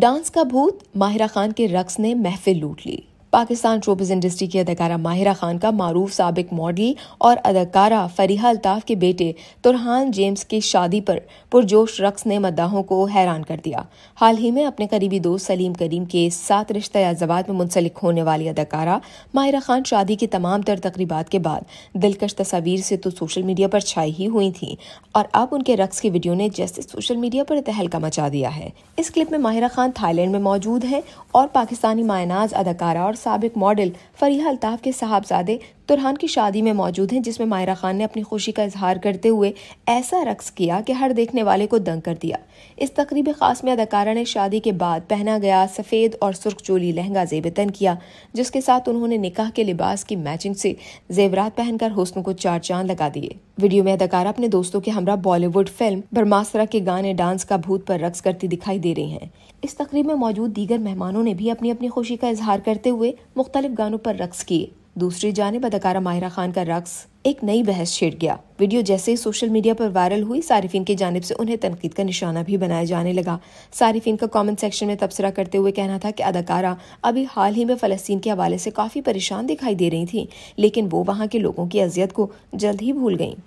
dance का भूत माहिरा खान के रक्स ने महफिल लूट ली पाकिस्तान शोबिस इंडस्ट्री की अदाकारा माहिरा खान का मारूफ सबक मॉडल और अदाकारा फरीहा अल्ताफ के बेटे तुरहान जेम्स की शादी पर पुरजोश रक्स ने मद्दाहों को हैरान कर दिया हाल ही में अपने करीबी दोस्त सलीम करीम के साथ रिश्ते अजवाद में मुंसलिक होने वाली अदाकारा माहिरा खान शादी की तमाम तर तकरीबा के बाद दिलकश तस्वीर से तो सोशल मीडिया पर छाई ही हुई थी और अब उनके रक्स की वीडियो ने जैसे सोशल मीडिया पर तहलका मचा दिया है इस क्लिप में माहिरा खान थाईलैंड में मौजूद है और पाकिस्तानी मायनाज अदाकारा और सबक मॉडल फरीहा अल्ताफ़ के साहबजादे तुरहान की शादी में मौजूद हैं जिसमें मायरा खान ने अपनी खुशी का इजहार करते हुए ऐसा रक्स किया कि हर देखने वाले को दंग कर दिया इस तकरीब खास में अदाकारा ने शादी के बाद पहना गया सफ़ेद और सुर्ख चोली लहंगा जेबतन किया जिसके साथ उन्होंने निकाह के लिबास की मैचिंग से जेवरात पहनकर हुस्न को चार चांद लगा दिए वीडियो में अदाकारा अपने दोस्तों के हमरा बॉलीवुड फिल्म ब्रह्मास्त्रा के गाने डांस का भूत पर रक्स करती दिखाई दे रही हैं इस तकरीब में मौजूद दीगर मेहमानों ने भी अपनी अपनी खुशी का इजहार करते हुए हुए मुख्तलिफ गानों पर रक्स किए दूसरी जानब अदाकारा माहिरा खान का रक्स एक नई बहस छेड़ गया वीडियो जैसे ही सोशल मीडिया पर वायरल हुई सारिफिन की जानब से उन्हें तनकीद का निशाना भी बनाया जाने लगा सारिफिन का कमेंट सेक्शन में तबसरा करते हुए कहना था कि अदाकारा अभी हाल ही में फ़लस्तीन के हवाले से काफ़ी परेशान दिखाई दे रही थी लेकिन वो वहाँ के लोगों की अजियत को जल्द ही भूल गईं